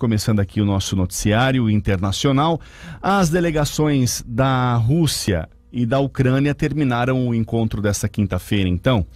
Começando aqui o nosso noticiário internacional, as delegações da Rússia e da Ucrânia terminaram o encontro desta quinta-feira, então,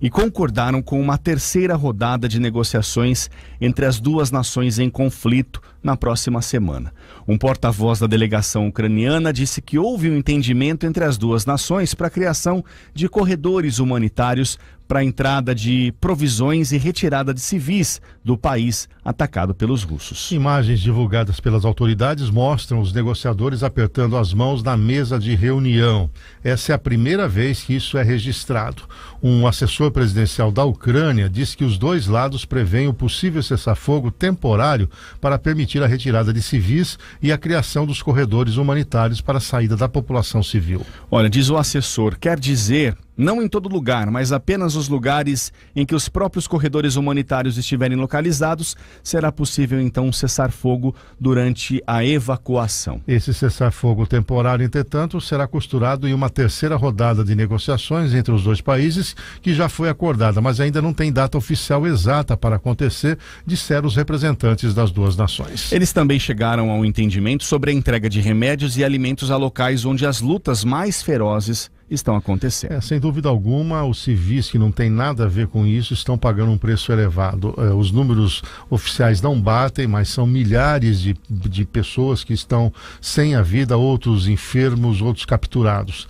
e concordaram com uma terceira rodada de negociações entre as duas nações em conflito na próxima semana. Um porta-voz da delegação ucraniana disse que houve um entendimento entre as duas nações para a criação de corredores humanitários para a entrada de provisões e retirada de civis do país atacado pelos russos. Imagens divulgadas pelas autoridades mostram os negociadores apertando as mãos na mesa de reunião. Essa é a primeira vez que isso é registrado. Um assessor presidencial da Ucrânia diz que os dois lados preveem o possível cessar-fogo temporário para permitir a retirada de civis e a criação dos corredores humanitários para a saída da população civil. Olha, diz o assessor, quer dizer não em todo lugar, mas apenas os lugares em que os próprios corredores humanitários estiverem localizados, será possível então cessar fogo durante a evacuação. Esse cessar-fogo temporário, entretanto, será costurado em uma terceira rodada de negociações entre os dois países, que já foi acordada, mas ainda não tem data oficial exata para acontecer, disseram os representantes das duas nações. Eles também chegaram ao entendimento sobre a entrega de remédios e alimentos a locais onde as lutas mais ferozes estão acontecendo. É, sem dúvida alguma, os civis que não têm nada a ver com isso estão pagando um preço elevado. É, os números oficiais não batem, mas são milhares de, de pessoas que estão sem a vida, outros enfermos, outros capturados.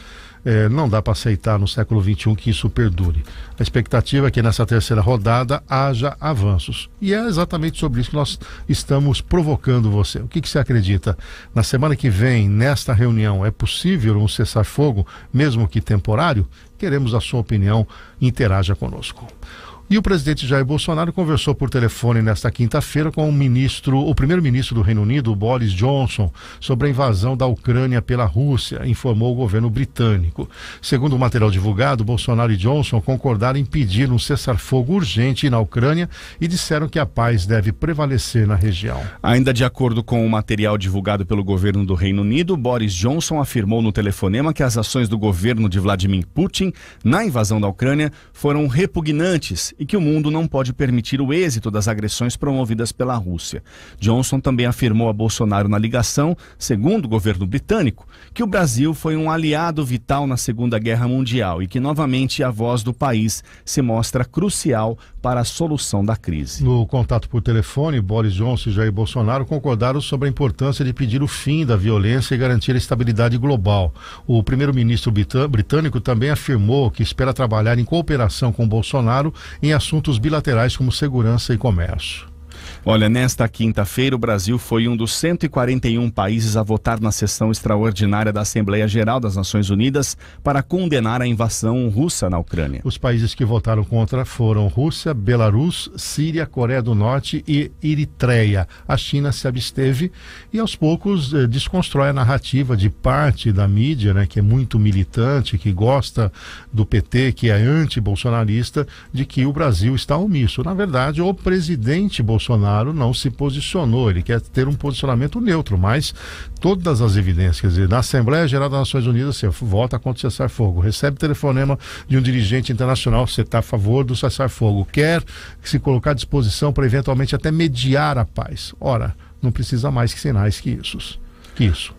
É, não dá para aceitar no século XXI que isso perdure. A expectativa é que nessa terceira rodada haja avanços. E é exatamente sobre isso que nós estamos provocando você. O que, que você acredita? Na semana que vem, nesta reunião, é possível um cessar-fogo, mesmo que temporário? Queremos a sua opinião. Interaja conosco. E o presidente Jair Bolsonaro conversou por telefone nesta quinta-feira com o ministro, o primeiro-ministro do Reino Unido, Boris Johnson, sobre a invasão da Ucrânia pela Rússia, informou o governo britânico. Segundo o material divulgado, Bolsonaro e Johnson concordaram em pedir um cessar-fogo urgente na Ucrânia e disseram que a paz deve prevalecer na região. Ainda de acordo com o material divulgado pelo governo do Reino Unido, Boris Johnson afirmou no telefonema que as ações do governo de Vladimir Putin na invasão da Ucrânia foram repugnantes e que o mundo não pode permitir o êxito das agressões promovidas pela Rússia. Johnson também afirmou a Bolsonaro na ligação, segundo o governo britânico, que o Brasil foi um aliado vital na Segunda Guerra Mundial e que novamente a voz do país se mostra crucial para a solução da crise. No contato por telefone, Boris Johnson e Jair Bolsonaro concordaram sobre a importância de pedir o fim da violência e garantir a estabilidade global. O primeiro-ministro britânico também afirmou que espera trabalhar em cooperação com Bolsonaro em assuntos bilaterais como segurança e comércio. Olha, nesta quinta-feira, o Brasil foi um dos 141 países a votar na sessão extraordinária da Assembleia Geral das Nações Unidas para condenar a invasão russa na Ucrânia. Os países que votaram contra foram Rússia, Belarus, Síria, Coreia do Norte e Eritreia. A China se absteve e, aos poucos, eh, desconstrói a narrativa de parte da mídia, né, que é muito militante, que gosta do PT, que é anti-bolsonarista, de que o Brasil está omisso. Na verdade, o presidente Bolsonaro Bolsonaro não se posicionou. Ele quer ter um posicionamento neutro, mas todas as evidências, quer dizer, na Assembleia Geral das Nações Unidas, você vota contra o cessar-fogo, recebe telefonema de um dirigente internacional, você está a favor do cessar-fogo, quer se colocar à disposição para eventualmente até mediar a paz. Ora, não precisa mais que sinais que isso. Que isso.